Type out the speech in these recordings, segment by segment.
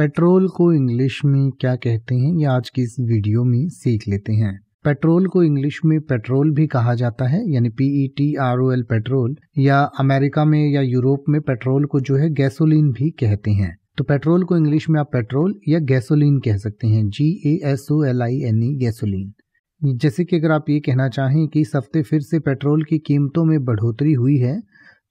Petrol को English में क्या कहते हैं ये आज की इस वीडियो में सीख लेते हैं पेट्रोल को इंग्लिश में पेट्रोल भी कहा जाता है यानी P E T R O L petrol या अमेरिका में या यूरोप में पेट्रोल को जो है गैसोलीन भी कहते हैं तो पेट्रोल को इंग्लिश में आप पेट्रोल या गैसोलीन कह सकते हैं G A S O L I N E gasoline जैसे कि अगर आप ये कहना चाहें कि इस हफ्ते फिर से पेट्रोल की कीमतों में बढ़ोतरी हुई है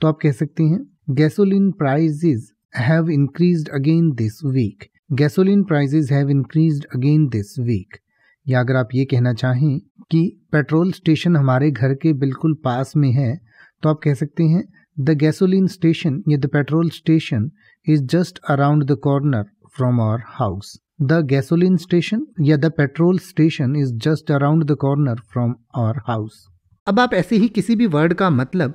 तो आप कह सकते हैं gasoline price have increased again this week. Gasoline prices have increased again this week या अगर आप ये कहना चाहें कि पेट्रोल स्टेशन हमारे घर के बिल्कुल पास में है तो आप कह सकते हैं द गैसोलीन स्टेशन या the petrol station is just around the corner from our house the gasoline station या the petrol station is just around the corner from our house अब आप ऐसे ही किसी भी वर्ड का मतलब